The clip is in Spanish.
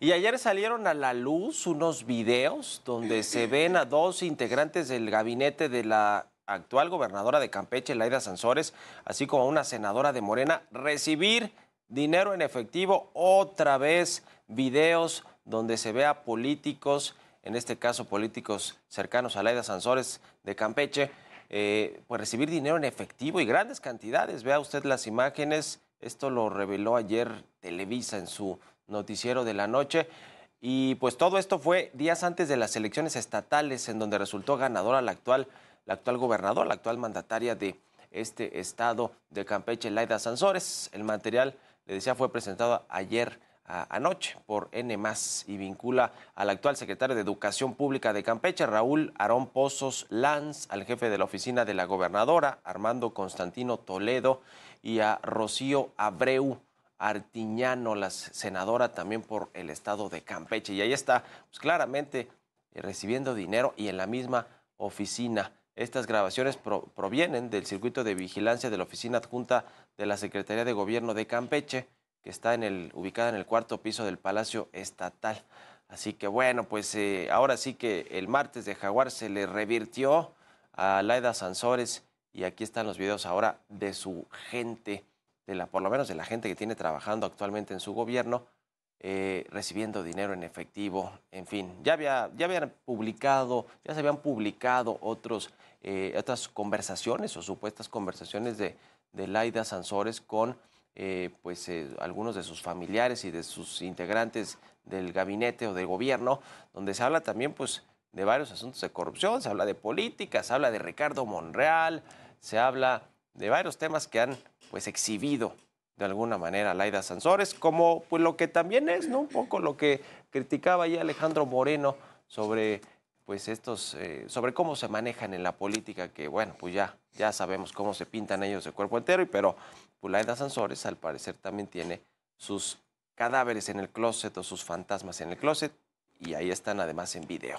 Y ayer salieron a la luz unos videos donde se ven a dos integrantes del gabinete de la actual gobernadora de Campeche, Laida Sansores, así como a una senadora de Morena, recibir dinero en efectivo, otra vez videos donde se ve a políticos, en este caso políticos cercanos a Laida Sansores de Campeche, eh, pues recibir dinero en efectivo y grandes cantidades. Vea usted las imágenes, esto lo reveló ayer Televisa en su noticiero de la noche. Y pues todo esto fue días antes de las elecciones estatales, en donde resultó ganadora la actual, la actual gobernadora, la actual mandataria de este estado de Campeche, Laida Sansores. El material, le decía, fue presentado ayer anoche por N y vincula al actual secretario de Educación Pública de Campeche, Raúl Arón Pozos Lanz, al jefe de la oficina de la gobernadora, Armando Constantino Toledo, y a Rocío Abreu Artiñano, la senadora también por el estado de Campeche. Y ahí está, pues claramente eh, recibiendo dinero y en la misma oficina. Estas grabaciones provienen del circuito de vigilancia de la oficina adjunta de la Secretaría de Gobierno de Campeche, que está en el, ubicada en el cuarto piso del Palacio Estatal. Así que bueno, pues eh, ahora sí que el martes de Jaguar se le revirtió a Laida Sansores y aquí están los videos ahora de su gente de la, por lo menos de la gente que tiene trabajando actualmente en su gobierno, eh, recibiendo dinero en efectivo, en fin, ya, había, ya habían publicado, ya se habían publicado otros, eh, otras conversaciones o supuestas conversaciones de, de Laida Sansores con eh, pues, algunos de sus familiares y de sus integrantes del gabinete o del gobierno, donde se habla también pues, de varios asuntos de corrupción, se habla de política, se habla de Ricardo Monreal, se habla de varios temas que han pues exhibido de alguna manera Laida Sansores, como pues lo que también es, ¿no? Un poco lo que criticaba ya Alejandro Moreno sobre pues estos, eh, sobre cómo se manejan en la política, que bueno, pues ya, ya sabemos cómo se pintan ellos de cuerpo entero, y pero pues Laida Sansores al parecer también tiene sus cadáveres en el closet o sus fantasmas en el closet, y ahí están además en video.